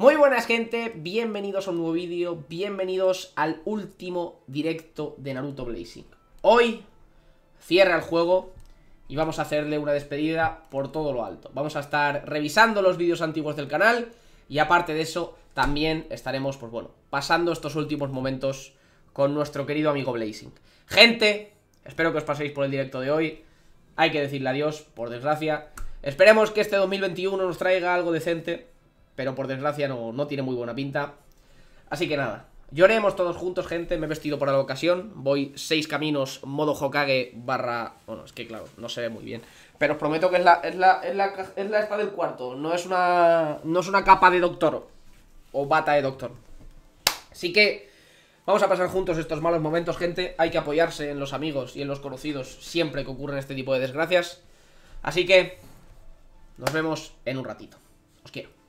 Muy buenas gente, bienvenidos a un nuevo vídeo, bienvenidos al último directo de Naruto Blazing. Hoy cierra el juego y vamos a hacerle una despedida por todo lo alto. Vamos a estar revisando los vídeos antiguos del canal y aparte de eso también estaremos, pues bueno, pasando estos últimos momentos con nuestro querido amigo Blazing. Gente, espero que os paséis por el directo de hoy. Hay que decirle adiós, por desgracia. Esperemos que este 2021 nos traiga algo decente pero por desgracia no, no tiene muy buena pinta. Así que nada, lloremos todos juntos, gente. Me he vestido para la ocasión. Voy seis caminos, modo Hokage barra. Bueno, es que claro, no se ve muy bien. Pero os prometo que es la, esta del cuarto. No es una. No es una capa de doctor. O bata de doctor. Así que. Vamos a pasar juntos estos malos momentos, gente. Hay que apoyarse en los amigos y en los conocidos siempre que ocurren este tipo de desgracias. Así que. Nos vemos en un ratito. Os quiero.